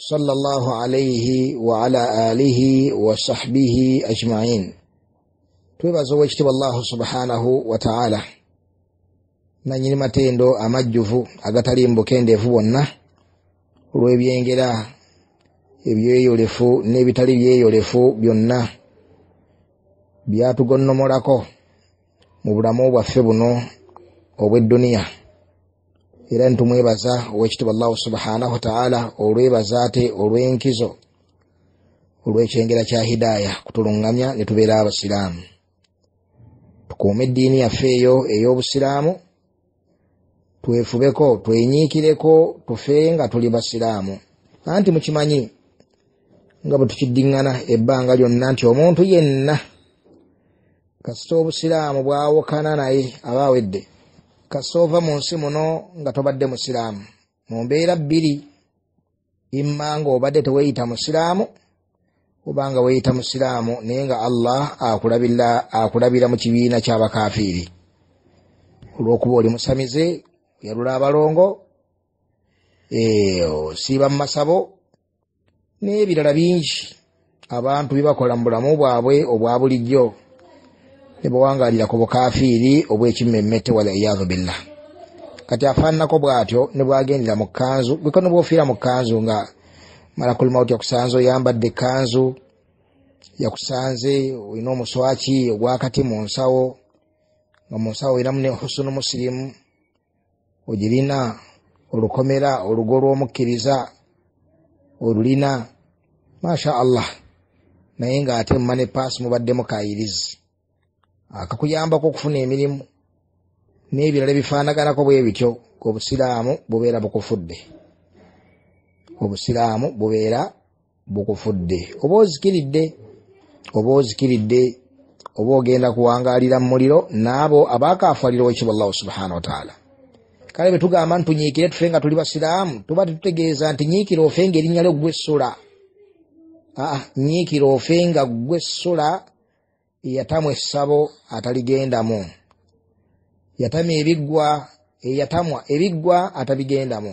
صلى الله عليه وعلى آله وصحبه أجمعين twebazawekitibwa allahu subhanahu wataala nanyini matendo amajjuvu agatali mubukendeevu bwonna olwebyengera ebyeyolefu n'ebitali byeyolefu byonna byatugonnomolako mu bulamu bwaffe buno obwedduniya era nitumwebaza owekitibwa llahu subhanahu wataala olwebaza te olwenkizo olwekyengera kya hidaaya kutulungamya netubeera abasiraamu tukuume eddiini yaffe eyo ey'obusiraamu twefubeko twenyiikireko tufe nga tuli basiraamu anti mukimanyi nga bwe tukiddiŋŋana ebbanga lyonna nti omuntu yenna kasita obusiraamu bwawokana naye aba awedde kasoova mu nsi muno nga tobadde musiraamu mu mbeera bbiri imma nga obadde teweeyita musiraamu obanga weeyita musiraamu naye nga allah akulabira mu kibiina kyabakafiiri olwokuba oli musamize yalula abalongo osiiba mu masabo n'ebirala bingi abantu bibakola mu bulamu bwabwe obwa bulijjo nebuwangalirako bukafiiri obwekimmemete wala iyadhu billah kati afaananako bwatyo nebwagendera mukanzu geko nebwofiira mukanzu nga malakulumauti yakusanze oyambadde kanzu yakusanze olina omuswaki ogwakati munsawo nga munsawo oinamu ne husunu musirimu ogirina olukomera olugo lwomukkiriza olulina masha allah naye ngaate muma ne paasi mubaddemu kayirizi akakuyambako okufuna emirimu n'ebirala bifaanaganako bwe bityo obusiraamu bubeera bukufudde obusiraamu bubeera bukufudde oba ozikiridde oba ozikiridde oba ogenda kuwangaalira mu muliro n'abo abaakafalirewo ekibwa llahu subhana wataala kale bwe tugamba nti tunyiikire tufe nga tuli basiraamu tuba tetutegeeza nti nyiikire ofe ngaerinnya lyo ggwe essula aa nyiikire ofe nga ggwe essula eyatamwa essabo ataligendamu yatamwa ebiggwa eyatamwa ebiggwa atabigendamu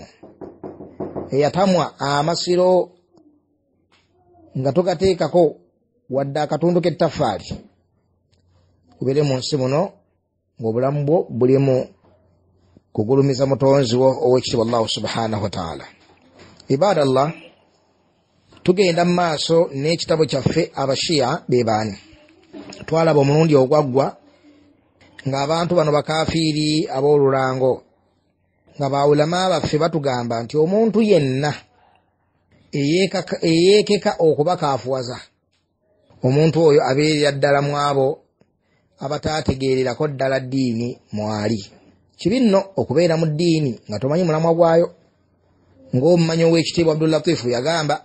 eyatamwa amasiro nga togateekako wadde akatundu k'ettafaali ubeere mu nsi muno ngaobulamu bwo bulimu kugulumiza mutonzi wo owekitiibwa allahu subhanahu wataala ibadallah tugenda mu maaso n'ekitabo kyaffe abashiya bebaani twalaba omulundi ogwaggwa ng'abantu bano bakafiiri ab'olulango nga bawulama baffe batugamba nti omuntu yenna eyeekeka okuba kafuwaza omuntu oyo abeerera ddala mu abo abataategeererako ddala ddiini mwali kibi nno okubeera mu ddiini nga tomanyi mulamwa gwayo ng'omumanyi ow'ekitiibwa abdulatifu yagamba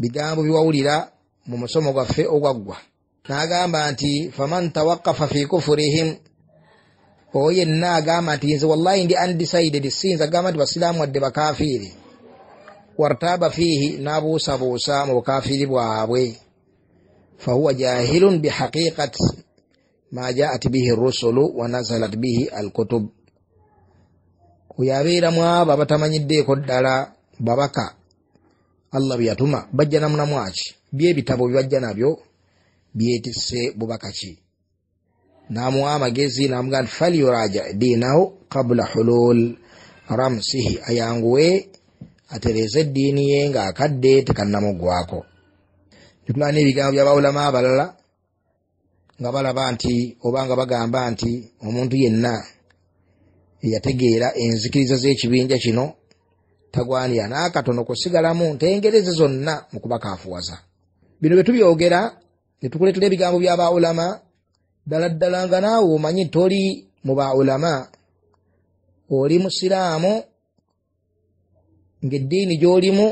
bigambo biwawulira mu musomo gwaffe ogwaggwa n'agamba nti faman tawakafa fi kufurihim oyo yenna agamba nti nze wallahi ndi undecided sinza agamba nti basiraamu wadde bakafiiri wartaaba fiihi n'abuusabuusa mu bukafiiri bwabwe fahuwa jahilun bihaqiqati ma jaat bihi rusulu wanazalat bihi alkutub oyo abeera mu abo abatamanyiddeeko ddala babaka allah bye yatuma bajja namunamwaki byebitabo bye bajja nabyo byetisse bubaka ki namuwa amagezi namuga nti faliyuraja diinahu qabula hulul ramsihi ayanguwe atereeza eddiini ye ngaakadde tekannamugwako titulana ebigambo byabawulamu abalala nga balaba nti oba nga bagamba nti omuntu yenna eyategeera enzikiriza z'ekibinja kino tagwanira n'akatono kusigalamu ntengereze zonna mu kuba kafuwaza bino bye tubyogera netukuletera ebigambo bya baulama ddala ddala nga naawe omanyi toli mu baulama oli musiraamu ngaeddiini gy'olimu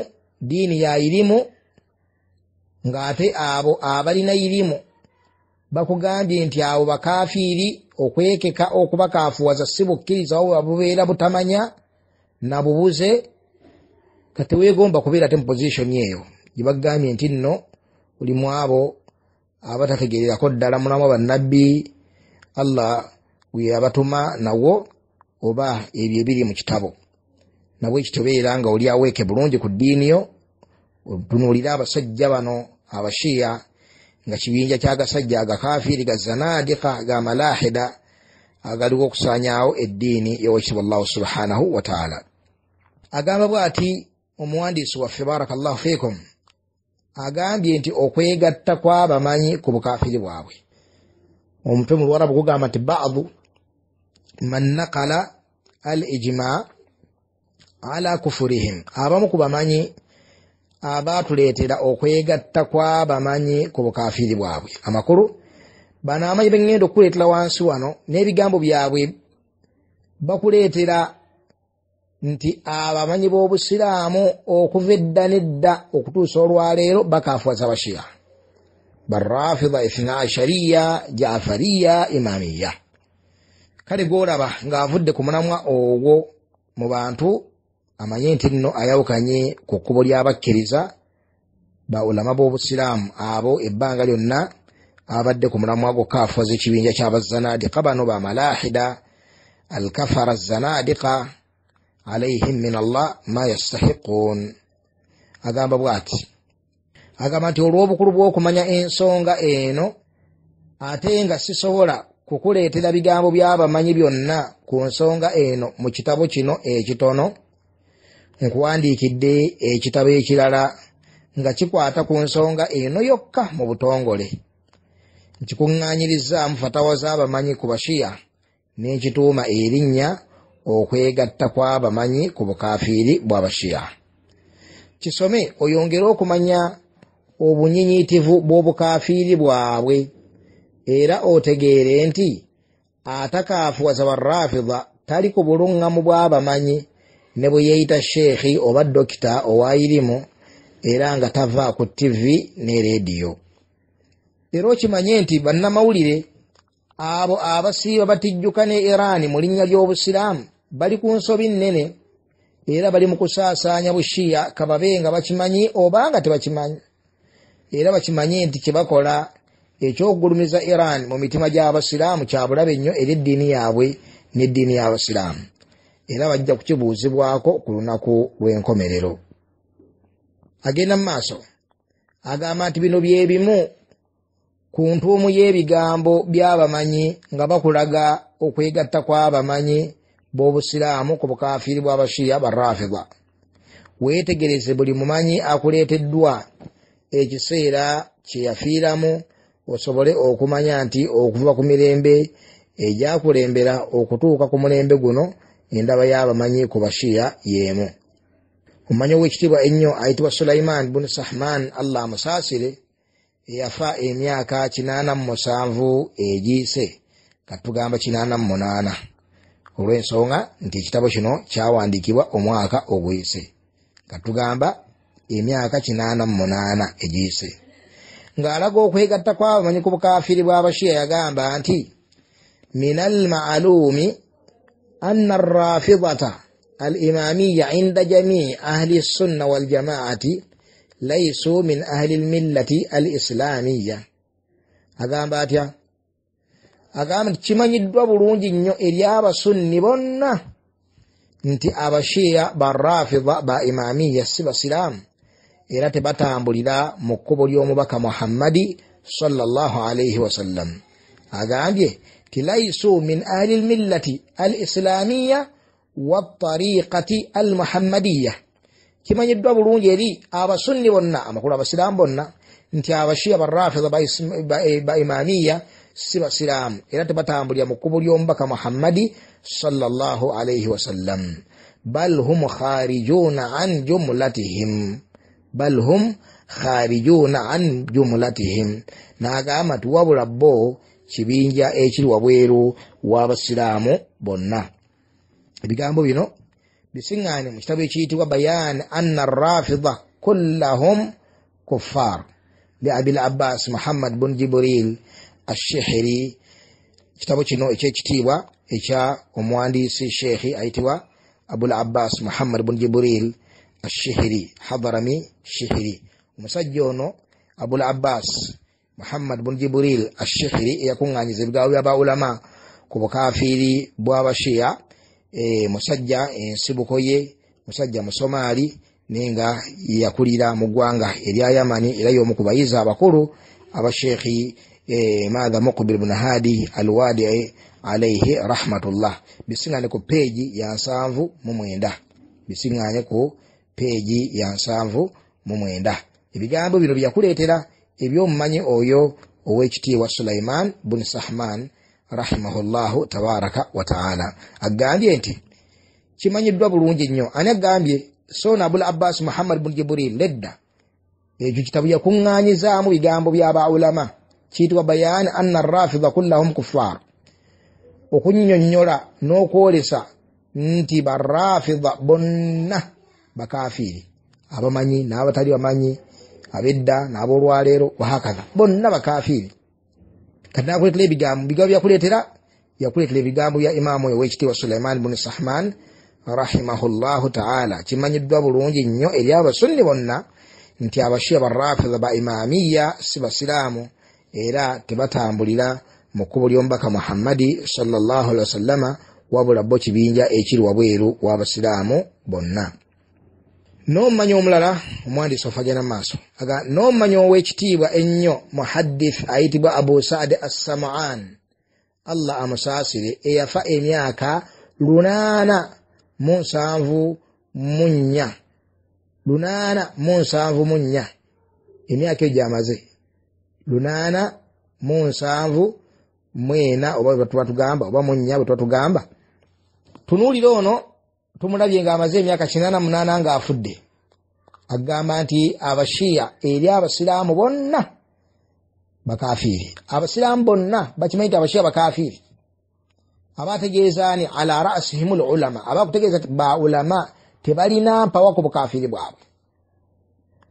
diini yairimu ng'ate abo abalina irimu bakugambye nti abo bakafiiri okwekeka okubakafuwaza si bukkiriza wo babubeera butamanya nabubuze katewegomba kubeera te mu posishoni eyo gye bakugambye nti nno oli mu abo abatategererako ddala mulamu bannabbi allah weyabatuma nawo oba ebyo ebiri mu kitabo nabwe kitobeera nga oli aweeke bulungi ku ddiiniyo otunuulire abasajja bano abashiya nga kibinja kyagasajja agakafiri gazanadika gamalahida agaliwo okusanyawo eddiini yawekitibwa llahu subhanahu wataala agamba bw ati omuwandiisi waffe barakallahu fikum agambye nti okwegatta kwabamanyi ku bukafiri bwabwe omutwe mu lwarabu gugamba nti badu man nakala al ijima ala kufurihim abamu ku bamanyi abatuleetera okwegatta kwabamanyi ku bukafiri bwabwe amakulu bano amanyi begenda okukuleetera wansi wano n'ebigambo byabwe bakuleetera nti abo amanyi b'obusiraamu okuva edda nedda okutuusa olwaleero bakafuwaza bashiya barafida ithnaashariya jafariya imamiya kale gooraba ng'avudde ku mulamwa ogwo mu bantu amanye nti nno ayawukanye ku kkubo ly'abakkiriza baulama b'obusiraamu abo ebbanga lyonna abadde ku mulamwa gwokka afuwaza ekibinja ky'abazanadika bano bamalahida alkafara zanadika alaihim min allah ma yastahiqun agamba bwati agamba nti olw'obukulu bw'okumanya ensonga eno ate nga sisobola kukuleetera bigambo by'abamanyi byonna ku nsonga eno mu kitabo kino ekitono nkuwandiikidde ekitabo ekirala nga kikwata ku nsonga eno yokka mu butongole nkikuŋŋaanyirizaamu fatawa z'abamanyi ku bashiya n'ekituuma erinnya okwegatta kw'abamanyi ku bukafiiri bw'abashiya kisome oyongere okumanya obunyinyiitivu bw'obukafiiri bwabwe era otegeere nti atakafuwaza warafida tali ku buluŋŋamu bw'abamanyi ne bwe yeeyita sheekhi oba dokita owairimu era nga tava ku tivi ne rediyo era okimanye nti bannamawulire abo abasiiba batijjuka ne iran mu linnya ly'obusiraamu bali ku nsobi nnene era bali mu kusaasaanya bushiya kababe nga bakimanyi obanga tebakimanyi era bakimanyi nti kyebakola ekyokugulumiza iran mu mitima gy'abasiraamu kyabulabe nnyo eri eddiini yaabwe n'eddiini y'abasiraamu era bajja kukibuuzibwako ku lunaku lw'enkomerero agenda mu maaso agamba nti bino byebimu ku ntuumu y'ebigambo by'abamanyi nga bakulaga okwegatta kw'abamanyi b'obusiraamu ku bukafiiri bw'abashiya barafida weetegereze buli mumanyi akuleeteddwa ekiseera kyeyafiiramu osobole okumanya nti okuva ku mirembe egyakulembera okutuuka ku mulembe guno endaba y'abamanyi ku bashiya y'emu omumanyi w'ekitiibwa ennyo ayitibwa sulaiman bunu sahman allah amusaasire eyafa emyaka kinaana mu musanvu egiise katugamba kinaana mu munaana olw'ensonga nti ekitabo kino kyawandiikibwa omwaka oguyise nga tugamba emyaka kinaana mu munaana egiyise ng'alaga okwegatta kw'abamanyi ku bukaafiri bw'abashiya yagamba nti min almaluumi anna arrafidata alimamiya inda jamii ahli sunna waljamaati laysu min ahli lmillati alisilaamiya agamba atya agamba nti kimanyiddwa bulungi nnyo eri abasunni bonna nti abashiya barafida ba imamiya si basiraamu era tebatambulira mu kkubo ly'omubaka muhammadi salaalaihi wasallam agambye ti laisu min ahli lmillati al islamiya wattariqati al muhammadiya kimanyiddwa bulungi eri abasunni bonna amakulu abasiraamu bonna nti abashiya barafida ba imamiya ba si basiraamu era tebatambulira mu kkubo ly'omubaka muhammadi alaihi wasallam bal hum kharijuuna an jumulatihim bal hum kharijuuna an jumulatihim n'agamba tiwabula bo kibinja ekiri wabweru w'abasiraamu bonna ebigambo bino bisiŋŋaane mu kitabo ekiyitibwa bayaan anna rafida kullahum kuffar li abi l abbas muhammad bun jiburil asheheri kitabo kino ekyekitiibwa ekya omuwandiisi sheekhi ayitibwa abul abbas muhammad bun jiburil ashihiri hadharami shihiri omusajja ono abul abbas muhammad bun jiburil ashihiri eyakuŋŋanyiza ebigambo bya baulama ku bukafiiri bwabashiya musajja ensibuko ye musajja musomaali naye nga yakulira mu ggwanga erya yamani era yomu ku bayizi abakulu abasheekhi Eh, madha muqbil bn hadi alwadi alaihi rahmatullah bisiŋane ku peji ya nsanvu mumwenda bisiŋane ku peji ya nsanvu mumwenda ebigambo bino byakuleetera ebyomumanyi oyo owekitiibwa sulaiman bun sahman rahimahullahu tabaraka wataala agambye nti kimanyiddwa bulungi nnyo ani agambye son abul abbas muhammad bun jiburil ledda ekyo kitabu yakuŋŋanyizaamu bigambo byabaulama kiyitibwa bayaani anna rafida kullahum kuffar okunyonyola n'okwolesa nti barafida bonna bakafiiri abamanyi n'abatali bamanyi abedda n'abolwaleero wahakaza bonna bakafiiri kati nakuleetera ebigambo bigambo byakuleetera yakuleetera ebigambo bya imaamu owekitiibwa sulaiman bunu sahman rahimahullahu taala kimanyiddwa bulungi nnyo eri abasunni bonna nti abashia barafidha ba imamiya si basiraamu era tebatambulira mu kkubo ly'omubaka muhammadi salllahu alihi wasallama wabula bo kibinja ekiri wabweru w'abasiraamu bonna n'omumanya omulala omuwandiisi ofagenda mu maaso aga n'omumanya ow'ekitiibwa ennyo muhaddith ayitibwa abu saadi assamaan allah amusaasire eyafa emyaka lunaana mu nsanvu mu nnya lunaana mu nsanvu mu nnya emyaka egyo amaze lunaana mu nsanvu mwena oba bwetubatugamba oba munya bwe tuba tugamba tunuulire ono tumulabye ng'amaze emyaka kinaana munaana ng'afudde agamba nti abashiya eri abasiraamu bonna bakafiiri abasiraamu bonna bakimanyi nti abashiya bakafiiri abategeezani ala rasihim lulama abakutegeeza ti baulama tebalina mpawa ku bukafiiri bwabwe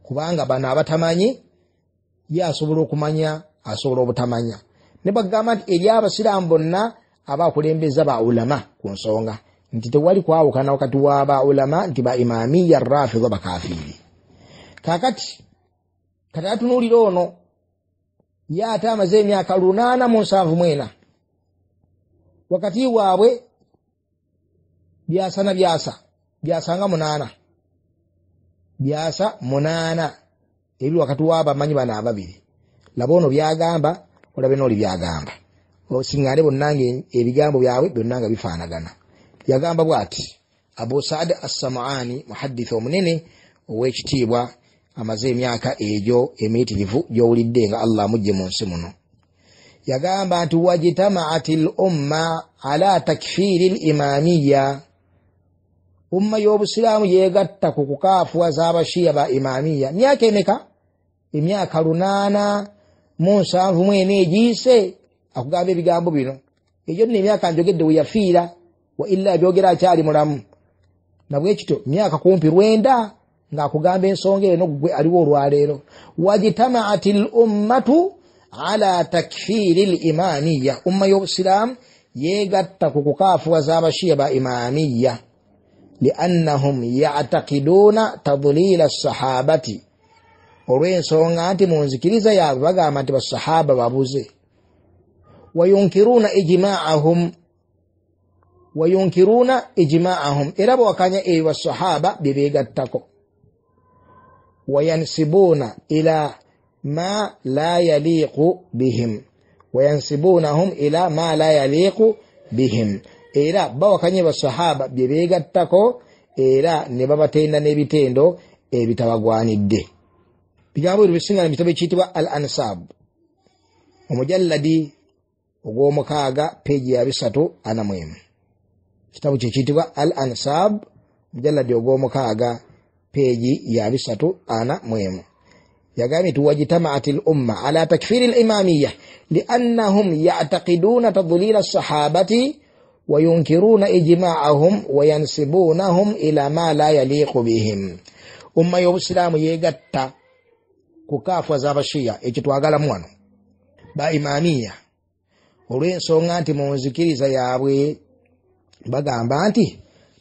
kubanga bano abatamanyi ye asobola okumanya asobola obutamanya ne bagamba nti eri abasiraamu bonna abakulembeza baulama ku nsonga nti tewali kwawukana wakati wa baulama nti baimamiya rafida bakafiiri kakati kati atunuulire ono ye ate amaze emyaka lunaana mu nsanvu mwena wakati waabwe byasa na byasa byasanga munaana byasa munaana ebiri wakati waba manyi bano ababiri laba ono byagamba olabe nooli byagamba osiŋŋaane bonnange ebigambo byabwe byonna nga bifaanagana yagamba bwati abu saad assamuani muhadisi omunene owekitiibwa amaze emyaka egyo emiyitirivu gyowulidde nga allah amugje mu nsi muno yagamba nti wajitamaat l umma ala takfiiri l imaamiya umma y'obusiraamu yeegatta ku kukaafuwa z'abashiya ba imaamiya myaka emeka emyaka lunaana mu nsanvu mu ena egiise akugamba ebigambo bino egyo nno emyaka njogedde weyafiira waila byogera akyali mulamu nabwekityo myaka kumpi lwenda ngaakugamba ensonga eno gwe aliwo olwaleero wajitamaat l ummatu ala takfiiri l imaamiya umma y'obusiraamu yeegatta ku kukaafuwa z'abashiya ba imaamiya لأنهم يعتقدون تضليل الصحابة olw'ensonga nti mu nzikiriza yaabwe bagamba nti basahaba babuze wayunkiruuna ijimaahum wayunkiruuna ijimaahum era bawakanya ebyo basahaba bye beegattako wayansibuuna ila ma la yaliiqu bihim wayansibuunahum ila ma la yaliiqu bihim era bawakanye basahaba bye beegattako era ne babatenda n'ebitendo ebitabagwanidde bigambo biri bisiŋgana mu kitabo ekiyitibwa al ansab omujalladi ogw'omukaaga peegi ya bisatu ana mwemu kitabu kyekiyitibwa al ansab omujalladi ogw'omukaaga peegi ya bisatu ana mwemu yagambye nti wajitamaat l umma ala takfiri l imamiya liannahum yatakiduuna tadulira sahabati wayunkiruna ijimaahum wayansibunahum ila ma la yaliiku bihim umma y'obusiraamu yeegatta ku kaafa z'abashiya ekyo twagalamu wano baimaamiya olw'ensonga nti mu nzikiriza yaabwe bagamba nti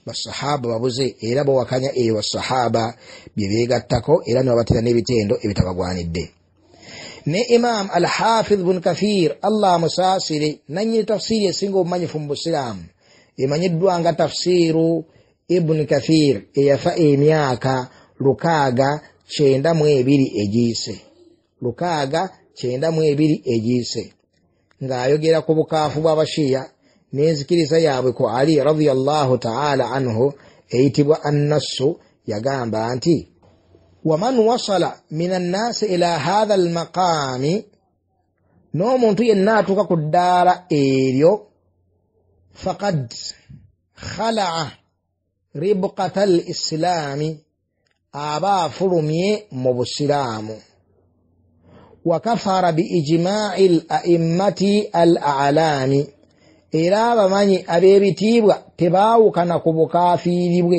basahaba babuze era bawakanya eyo basahaba bye beegattako era ne babatera n'ebitendo ebitabagwanidde ne imam alhafiz bun kafir allah musasiri nanyini tafsiri esinga obumanyifu mu busiraamu emanyiddwanga tafsiru ibun kafir eyafa emyaka lukaaga kyenda mu ebiri egiise lukaaga kyenda mu ebiri egiise ng'ayogera ku bukaafu bw'abashiya n'enzikiriza yaabwe ku ali radiallahu taala anhu eyitibwa annassu yagamba nti waman wasala min annaasi ila haatha almaqaami n'omuntu yenna atuuka ku ddaala eryo fakad khalaa ribukata al isilaami aba afulumye mu busiraamu wakafara bi ijimaai l aimmati al alaami era abamanyi ab'ebitiibwa tebaawukana ku bukaafiiribwe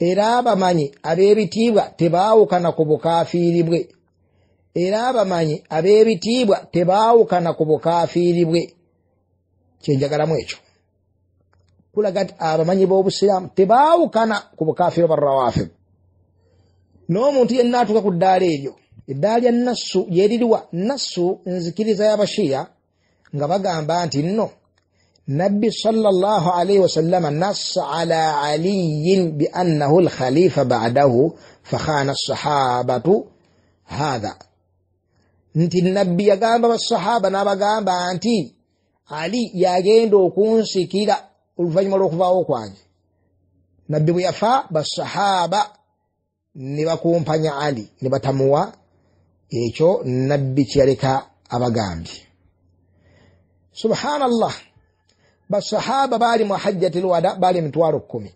era abamanyi ab'ebitiibwa tebaawukana ku bukaafiiri bwe era abamanyi ab'ebitiibwa tebaawukana ku bukaafiiri bwe kyenjagalamu ekyo kulaga ti abamanyi b'obusiraamu tebaawukana ku bukaafiiri barra waafe n'omuntu yenna atuuka ku ddaala eryo eddaala lya nassu yeririwa nassu nzikiriza y'abashiya nga bagamba nti nno نبي صلى الله عليه وسلم نص على علي بأنه الخليفة بعده فخان الصحابة هذا nti nabbi yagamba basahaba n'abagamba nti ali yagenda okunsikira oluvannyuma lw'okuvaawo kwange nabbi bwe yafa basahaba ne bakumpanya ali ne batamuwa ekyo nabbi kyeyaleka abagambye subhanallah basahaba baali mu hajjati lwada bali emitwalo kkumi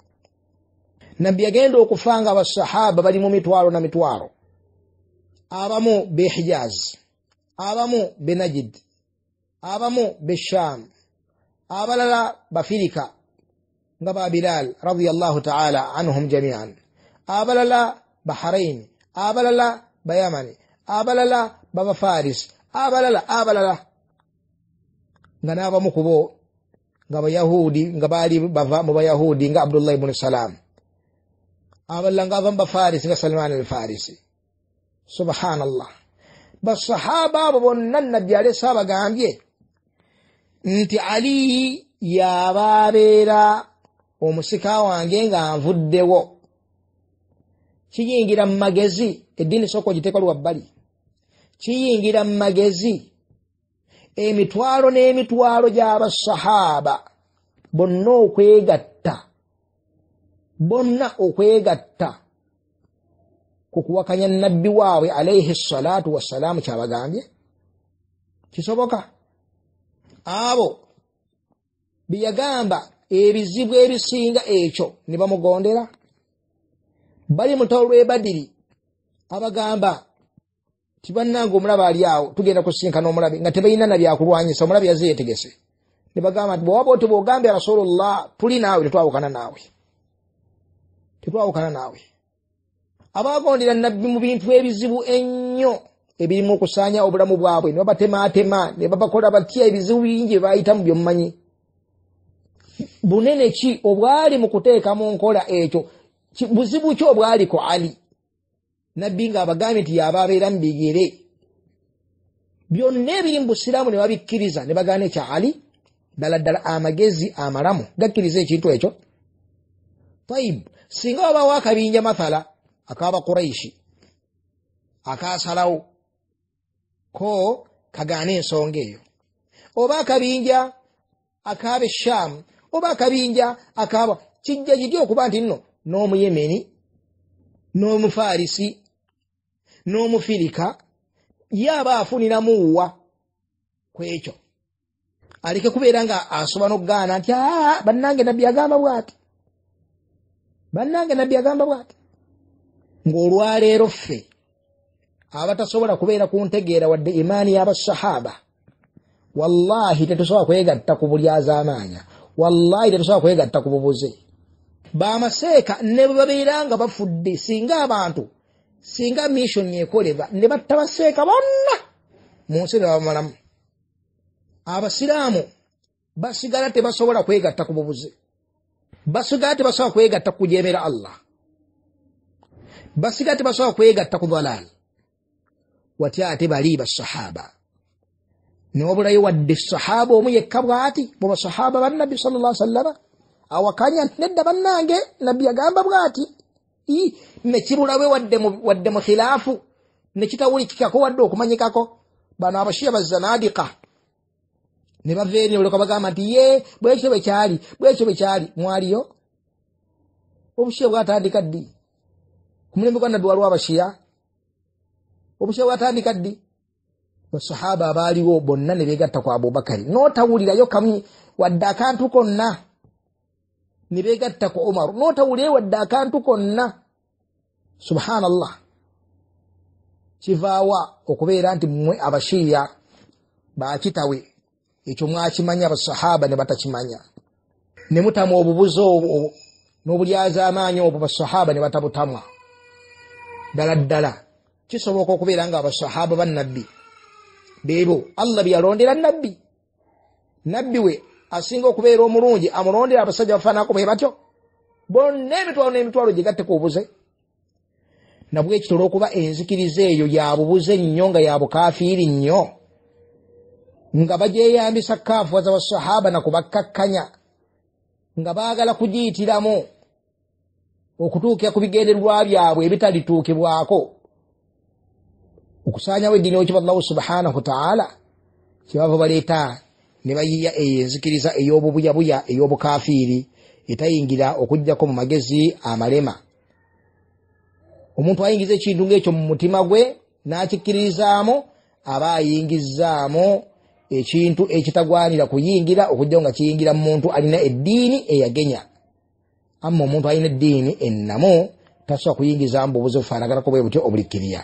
nabbi yagenda okufa nga basahaba bali mu mitwalo na mitwalo abamu be hijazi abamu be najid abamu be sham abalala bafirika nga ba bilal radiallahu taala anhum jamian abalala bahrain abalala bayamani abalala babafaris abalala abalala nga n'abamu ku bo ngabayahudi nga bali bava mubayahudi nga abdullah ibuni salam aballa nga ava mubafarisi nga salman alfarisi subhanallah basahaba abo bonna nabbi alesa abagambye nti ali yababeera omusika wange nga nvuddewo kiyingira mu magezi eddiini sooka ogiteekalwa bbali kiyingira mu magezi emitwalo n'emitwalo gy'abasahaba bonna okwegatta bonna okwegatta ku kuwakanya nabbi waabwe alaihi ssalaatu wassalaamu kyabagambye kisoboka abo bye yagamba ebizibu ebisinga ekyo ne bamugondera bali mutawo lwebadiri abagamba tibannanga omulaba ali awo tugenda kusinkana omulabe nga tebalina nabyakulwanyisa omulabe yaze yetegese nibagamba nti bwewaba oti bwogambe rasulullah tuli naawe tetwawukana naawe tetwawukana naawe abagondera nabbi mu bintu ebizibu ennyo ebirimu okusaanya obulamu bwabwe nibabatematema nibabakola batya ebizibu bingi byebayitamu byomumanyi bunene ki obwali mu kuteeka mu nkola ekyo buzibu ki obwaliku ali nabbi ng'abagambye nti yaba abeera mu bigere byonna ebiri mu busiraamu ne babikkiriza ne bagaana ekya ali ddala ddala amagezi amalamu gakkiriza ekintu ekyo taibu singa wabaawo akabinja mathala akabakuraishi akasalawo ko kagaana ensonga eyo oba akabinja akaba eshaamu oba akabinja akaba kijja kiti okuba nti nno n'omuyemeni n'omufaarisi n'omufirika ye aba afuniramuwa kwekyo aleke kubeera nga asoba nokugaana nti aa bannange nabbi agamba bwati bannange nabbi agamba bwati ng'olwaleero ffe abatasobola kubeera kuntegeera wadde imaani yabasahaba wallahi tetusobola kwegatta ku buli azamaanya wallahi tetusobola kwegatta ku bubuze bamaseeka ne bwe babeera nga bafudde singa abantu singa missioni ekolebwa ne batta baseeka bonna mu nsi ne bamalamu abasiraamu basigala tebasobola kwegatta ku bubuzi basigala tebasobola kwegatta kujemera allah basigala tebasobola kwegatta ku dalaali watya ate bali basahaba nobulayo wadde sahaba omu yekka bwati bwebasahaba bannabbi sallaw sallama awakanya nedda bannange nabbi yagamba bwati ddi nekibulawe wadde mukhilaafu nekitawulikikako wadde okumanyikako bano abashiya bazanadika nebaveeni oleka bagamba nti ye bwekyo bwekyali bwekyo bwekyali mwaliyo obushiya bwatandika ddi kumulembe gwanaduwaliwo abashiya obushiya bwatandika ddi basahaba abaaliwo bonna nebegatta ku abubakari notawulirayo kami wadde akantu konna nebegatta ku omaru notawulire wadde akantu konna subhanallah kivaawa okubeera nti mmwe abashiiya bakitawe ekyo mwakimanya abasahaba ne batakimanya ne mutama obubuzi obwo n'obulyaza amaanyi obwo basahaba ne batabutamwa ddala ddala kisoboka okubeera nga abasahaba bannabbi beebo allah bye yalondera nabbi nabbi we asinga okubeera omulungi amulondera abasajja bafaanako bwe batyo bonna emitwalo n'emitwalo gye gatteku obuze nabwekitolo okuba enzikiriza eyo yabubuze nnyo nga yabukafiiri nnyo nga bagyeyambisa kafuwa za basahaba nakubakkakkanya nga baagala kugiyitiramu okutuukira ku bigendererwa byabwe ebitalituukibwako okusaanyawo eddiini okiba allahu subhanahu wataala kyebava baleeta ne bayiya eyo enzikiriza ey'obubuyabuya ey'obukafiiri etayingira okugyako mu magezi amalema omuntu ayingiza ekintu ngaekyo mu mutima gwe nakikkirizaamu aba ayingizaamu ekintu ekitagwanira kuyingira okujjao nga kiyingira mumuntu alina eddiini eyagenya ama omuntu alina eddiini enamu tasobola kuyingizamu bubuzi bufaanaganako bwe butyo obulikkiriya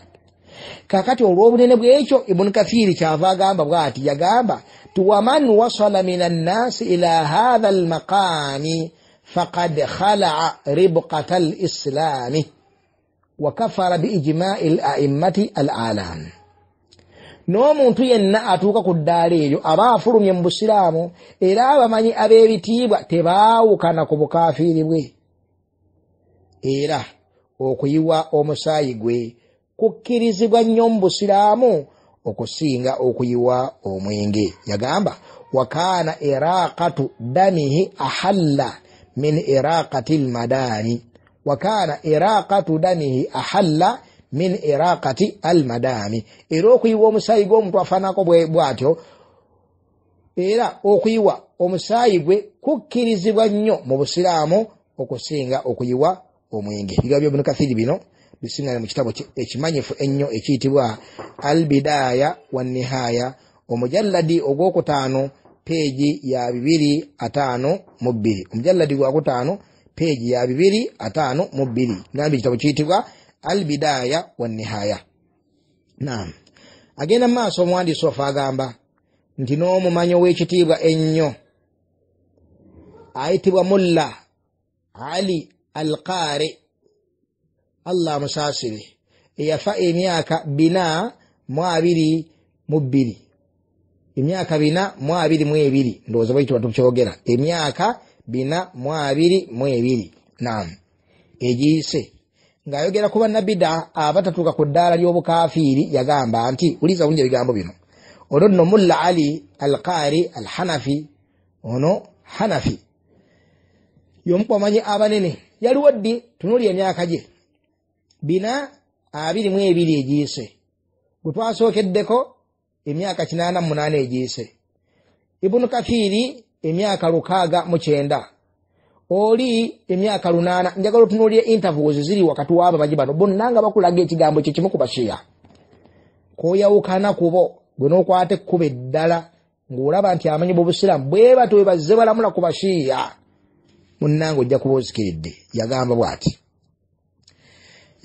kakati olw'obunene bwekyo ibuni kathiri kyava agamba bwati yagamba ti waman wasala min annaasi ila haatha almaqaami faqad khalaa ribqata alisilaami wakafara biijimaai laimmati al alam n'omuntu yenna atuuka ku ddaala eryo aba afulumye mu busiraamu era abamanyi ab'ebitiibwa tebaawukana ku bukafiiri bwe era okuyiwa omusaayi gwe kukkirizibwa nnyo mu busiraamu okusinga okuyiwa omwenge yagamba wakaana iraqatu damihi ahalla min iraqati lmadaani wakana iraqatu damihi ahalla min iraqati almadami era okuyiwa omusaayi gwomuntu afanako bwatyo era okuyiwa omusaayi gwe kukkirizibwa nnyo mu busiraamu okusinga okuyiwa omwenge bigabo byobunu kathiri bino bisingane mu kitabo ekimanyifu ennyo ekiyitibwa albidaaya wanihaaya omujalladi ogwokutaano peeji ya bibiri ataano mu bbiri omujalladi gwakutaano peegi ya 252 gambye ekitabo kiyitibwa al bidaaya wanihaaya naam agenda mumaaso omuwandiisi ofe agamba nti n'omumanyo w'ekitiibwa ennyo ayitibwa mulla ali al qaari allah musaasire eyafa emyaka bina mu abiri mu bbiri emyaka bina mu abiri mu ebiri ndowooza bakitibatukyogera emyaka bina mu abiri mu ebiri nam egiyise ng'ayogera ku bannabbi da abatatuuka ku ddaala ly'obukafiiri yagamba nti uliza bulungi ebigambo bino olwo nno mulla ali al qaari al hanafi ono hanafi y'omukwamanyi abanene yaliwo ddi tunuulya emyaka gye bina abiri mu ebiri egiyise gwe twasookeddeko emyaka kinaana mu munaana egiyise ibunu kafiiri emyaka lukaaga mukyenda oli emyaka lunaana njagala otunuulire intervies ziri wakati waabo abaji bano bonna nga bakulaga ekigambo kyekimu ku bashiya kwoyawukana kubo gwe n'okwata ekkuba eddala ng'olaba nti amanyi bobusiraamu bwe batyo webazze balamula ku bashiya munnanga ojja kuba ozikiridde yagamba bwati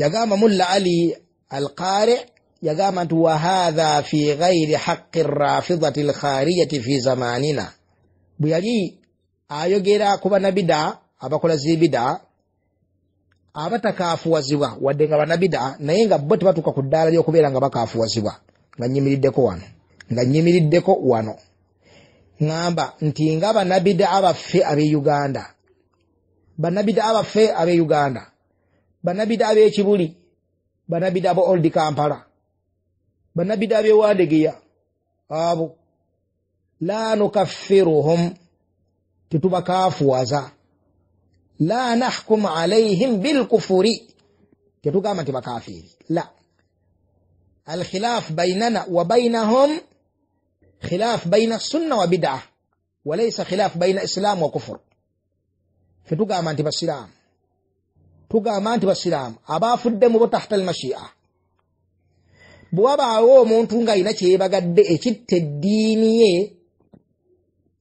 yagamba mulla ali al qare yagamba nti wahatha fi gairi haqi rafidati alkhariyati fi zamanina bwe yali ayogera ku banabida abakola zibida abatakafuwazibwa wadde nga banabida naye nga bo tebatuuka ku ddaala lyokubeera nga bakafuwazibwa nga nyimiriddeko wano nga nyimiriddeko wano ŋŋamba nti nga banabida abaffe ab'e uganda banabida abaffe ab'e uganda banabida ab'ekibuli banabida ab'old kampala banabida ab'ewandegeya abo لا نكفرهم تتوبا كافوزا لا نحكم عليهم بالكفر تتوبا ما تبقى كافر لا الخلاف بيننا وبينهم خلاف بين السنة وبدعة وليس خلاف بين إسلام وكفر فتوقع ما انتبه السلام توقع ما انتبه السلام أبا فدمو بتحت المشيئة بوابا عوو مونتونغا ينشي بغد ديني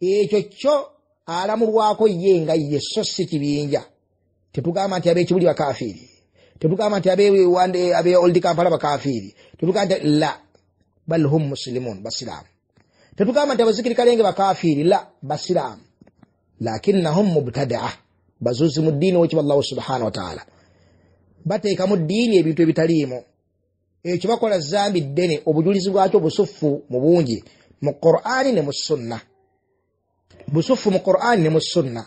ekyo kyo alamulwako ye nga ye so si kibinja tetugamba nti abekibuli bakafiiri tetugamba nti abe old kampala bakafiiri tetugamba nti la bal hum musilimun basiraamu tetugamba nti abazikirikalenge bakafiiri la basiraamu lakinahum mubtadaa bazuzi mu ddiini wekiballahu subhana wataala bateeka mu ddiini ebintu ebitaliimu ekyo bakola zambi ddene obujulizi bwakyo busufu mu bungi mu qur'ani ne mu sunna بصف من القرآن نم السنة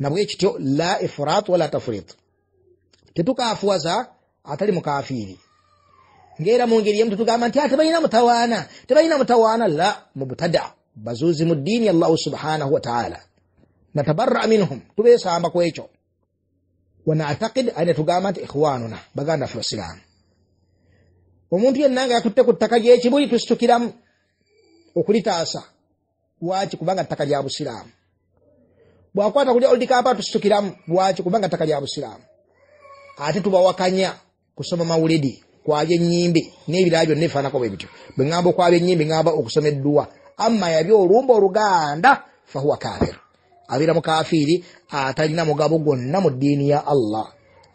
نبغي تشتيو لا إفراط ولا تفريط تتوكا فوزا أتري مكافيني غير مونجيري يم تتوكا من تيات بينا متوانا تبينا متوانا لا مبتدع بزوز الدين الله سبحانه وتعالى نتبرأ منهم تبي سامع كويتشو ونعتقد أن تقامت إخواننا بغانا في الإسلام ومونتي أنك كنت كنت تكاجيه تبوي lwaki kubanga ttaka lya busiraamu bwakwata kulya olidikaapa tusitukiramu lwaki kubanga ttaka lya busiraamu ate tubawakanya kusoma mawulidi kwaba enyimbi n'ebirala byonna ebifaanako bwe bityo bwe ŋamba okwaba enyimbi ŋamba okusoma edduwa amma yabya olumba oluganda fahuwa kafiru abeera mu kafiiri atalina mugabo gwonna mu ddiini ya allah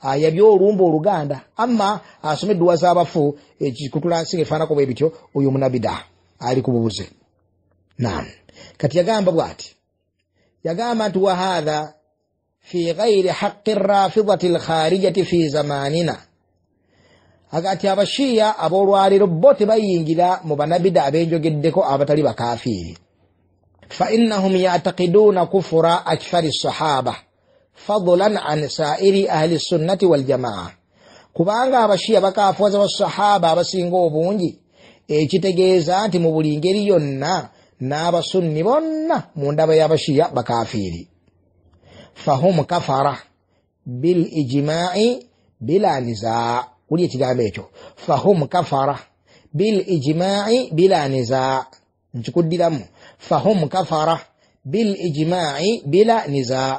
ah, yabya olumba oluganda amma asoma edduwa z'abafu ekikutulansi ng'efaanako bwe bityo oyo munabida ali ku bubuze naamu kati yagamba bwati yagamba nti wahatha fi ghairi haqi rafidati lkharijati fi zamanina agati abashiya abolwaliro bo tebayingira mu banabida abenjogeddeko abatali bakafiiri fainahum yatakiduuna kufura akthari sahaba fadulan an sairi ahli sunnati waljamaa kubanga abashiya bakafuwaza basahaba abasinga obungi ekitegeeza nti mu buli ngeri yonna n'abasunni bonna mu ndaba y'abashiya bakafiiri fahum kafara bil ijimaai bila nizaa kuli ekigambo ekyo fahum kafara bil ijimaai bila nizaa nkikuddiramu fahum kafara bil ijimaai bila nizaa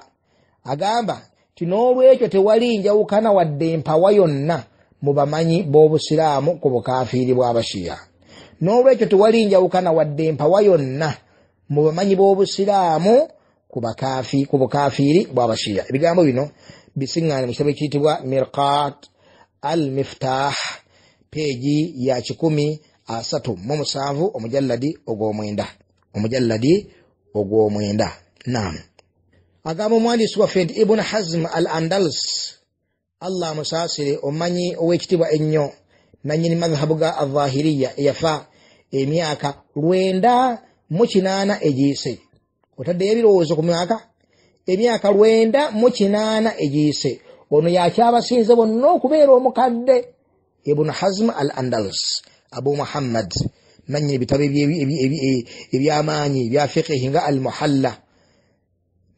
agamba ti n'olwekyo tewali njawukana wadde empawa yonna mu bamanyi b'obusiraamu ku bukafiiri bw'abashiya n'olwekyo tewali njawukana wadde empawa yonna mu bamanyi b'obusiraamu ku bukafiiri bwabasiya ebigambo bino bisiŋŋaane mu kitabo ekiyitibwa mirkat al miftah peegi ya kikumi asatu mu musanvu omujalladi ogwomwenda omujalladi ogwomwenda naam agamba omwandiisi waffe nti ibunu hazimu al andals allah amusaasire omumanyi ow'ekitiibwa ennyo nannyini madhabu ga azahiriya eyafa emyaka lwenda mukinaana egiise otaddeyo ebirowoozo ku myaka emyaka lwenda mukinaana egiise ono yakyabasinze bonna okubeera omukadde ibunu hazmu al andalus abu muhammad nanyini bitabo ebyamaanyi bya fikihi nga al muhalla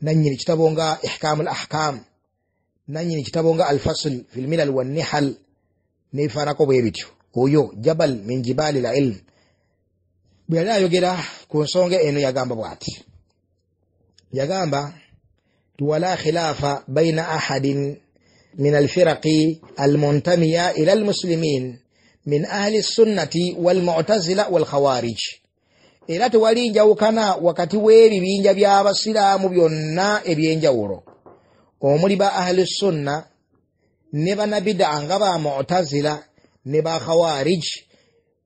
nanyini kitabo nga ihkamu al ahkam nanyini kitabo nga al fasl fi lmilal wanihal nebifaanako bwe bityo oyo jabal min jibaali al ilmu bwe yali ayogera ku nsonga eno yagamba bwati yagamba wala khilaafa baina ahadin min alfiraqi almuntamiya ila almusilimin min ahli sunnati walmutazila walkhawarij era tewali njawukana wakati w'ebibinja by'abasiraamu byonna eby'enjawulo omuli ba ahli sunna ne banabida nga ba mutazila ne ba khawarij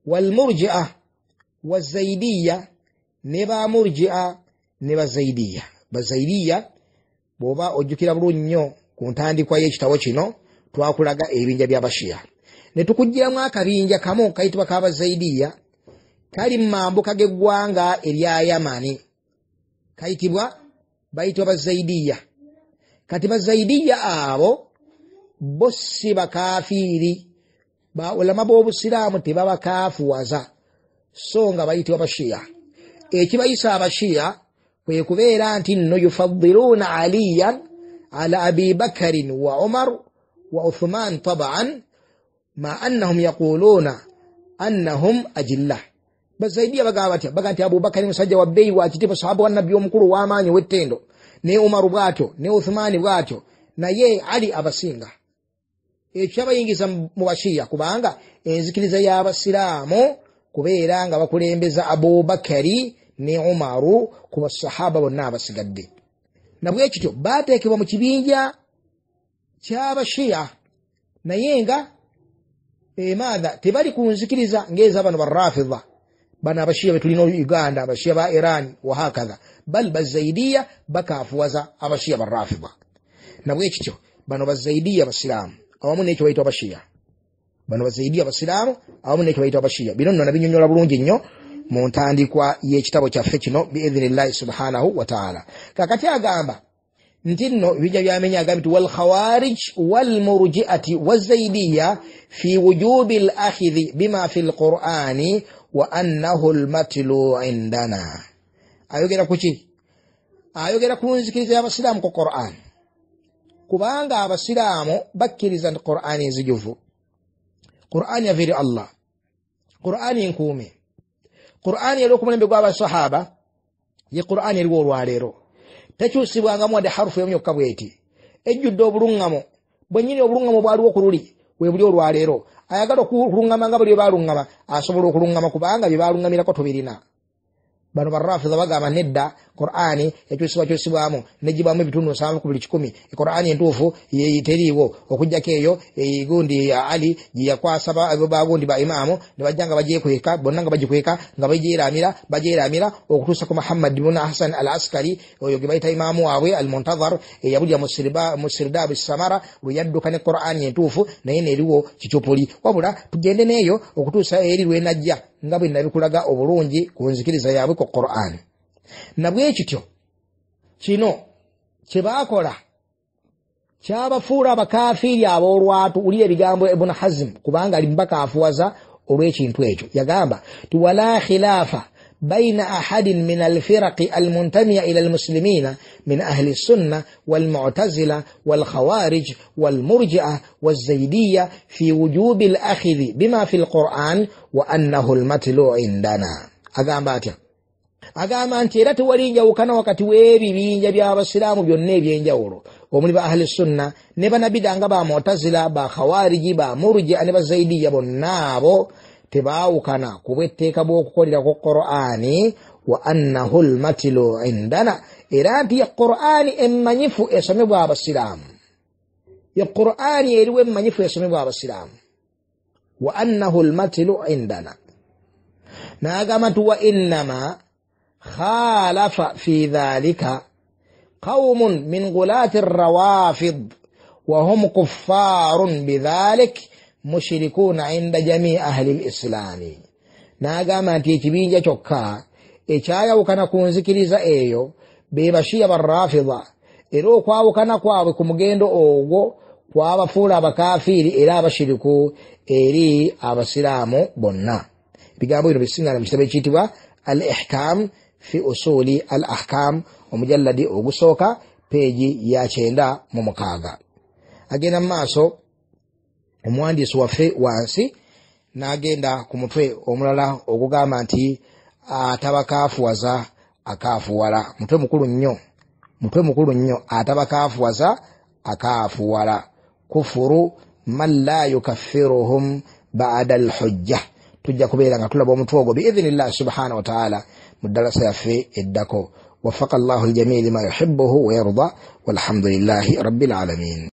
walmurjiah wazayidiya ne bamurjia ne bazayidiya bazayidiya bwoba ojjukira bulungi nnyo ku ntandikwa y'ekitabo kino twakulaga ebibinja byabashiya ne tukugiramu akabinja kamu kayitibwa kabazayidiya kali mumambuka g'eggwanga erya yamani kayitibwa bayitibwa bazayidiya kati bazayidiya abo bo si bakafiiri baulama b'obusiraamu tebabakaafuwaza so nga bayitibwa bashiya ekibayisa abashiya kwe kubeera nti nno yufadiruuna aliyan ala abi bakarin wa umar wa uthman taban ma annahum yaquluuna annahum ajilla bazaidiya bagamba batya baga nti abubakari musajja wabbeeyi wakitibwa sahaba wannabbi omukulu wamaanyi wettendo ne umaru bwatyo ne uthumaani bwatyo naye ali abasinga ekyo kyabayingiza mu bashiya kubanga enzikiriza y'abasiraamu kubeera nga bakulembeza abubakari ne umaru ku basahaba bonna abasigadde nabwekityo baateekebwa mu kibinja kyabashiya naye nga emaatha tebali ku nzikiriza ngeeza bano barafida bano abashiya betulina uganda abashiya ba iran wahakatha bal bazaidiya bakafuwaza abashiya barafida nabwekityo bano bazaidiya basiramu awamu nekyo baita abashiya bano bazaibi abasiraamu abamu nekibaita abashia bino nno nabinyonyola bulungi nnyo mu ntandikwa y'ekitabo kyaffe kino biidhinillahi subhanahu wataala kakati agamba nti nno ebijja byamenya agambye ti walkhawarij walmurjiati wazaidiya fi wujubi al akhidhi bima fi lqurani wa annahu lmatlu indana ayogera ku ayogera ku nzikiriza y'abasiraamu ku quran kubanga abasiraamu bakkiriza nti qurani nzijuvu qur'an yaviri allah qur'ani nkuume qur'ani yali okumulembe gwabasahaba ye qur'ani eriwo olwaleero tekyusibwangamu wadde harufu yomyokka bweti ejjudde obuluŋŋamo bwenyini obuluŋŋamo bwaliwo kululi webuli olwaleero ayagala okuluŋama nga buli byebaluŋama asobola okuluŋama kubanga byebaluŋamirako tubirina bano barafiza bagamba nedda qurani ekyusibwakyusibwamu negibamu ebitundu nsanvu kubuli kikumi qurani entuufu teriiwo okujjako eyo e, gundi ali gyeyakwasa bagundi baimaamu nibajja nga bajekweka bonna nga bagikweka nga bajeramira bajeramira okutuusa ku muhammad bun hasan al askari oyo gebaita imaamu waabwe al muntazar e, yabulya musirdab samara lweyadduka ne qurani entuufu naye neriwo kicupuli wabula tugende neeyo okutuusa eri lwenajja nga bwe nabikulaga obulungi ku nzikiriza yaabwe ku qurani na bwe kityo kino kye baakola kyabafuula abakafiiri ab'olwatu uli ebigambo ibuna hazimu kubanga ali mubaka afuwaza olw'ekintu ekyo yagamba ti wala khilaafa بين أحد من الفرق المنتمية إلى المسلمين من أهل السنة والمعتزلة والخوارج والمرجئة والزيدية في وجوب الأخذ بما في القرآن وأنه المتلو عندنا أذان باتيا agamba nti era tewali njawukana wakati webibinja byabasiraamu byonna ebyenjawulo omuli ba ahali sunna ne banabida nga ba motazila ba khawariji ba murjia ne bazaidiya bonna abo tebawukana kuba etteeka bwokukolerako qurani wa annahu lmatilu indana era nti ye qurani emmanyifu esomebwa abasiraamu ye qurani eriwo emmanyifu esomebwa abasiraamu wa annahu lmatilu indana nagamba nti wa innama خالف في ذلك قوم من غلاة الروافض وهم كفار بذلك مشركون عند جميع أهل الإسلام ناقام أنت تبين جتوكا إيشايا وكان كون ذكري إيو بيبشي بالرافضة إرو كوا وكان كوا وكمجندو أوغو كوا بفولا بكافيري إلا بشركو إري أبا سلامو بنا بيقابو إنو بسنا لمشتبه الإحكام fi usuuli al ahkam omujalladi ogusooka peeji ya kyenda mu mukaaga agenda mu maaso omuwandiisi waffe wansi n'agenda ku mutwe omulala ogugamba nti atabakafuwaza akafuwala mutwe mukulu nnyo mutwe mukulu nnyo atabakafuwaza akafuwala kufuru man la yukaffiruhum bada alhujja tujja kubeera nga tulaba omutwe ogwo biidhinillahi subhanahu wataala مدرسة في الدكو وفق الله الجميع لما يحبه ويرضى والحمد لله رب العالمين